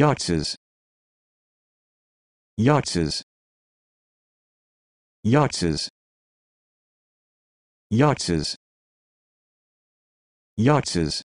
Yachtses. Yachtses. Yachtses. Yachtses. Yachtses.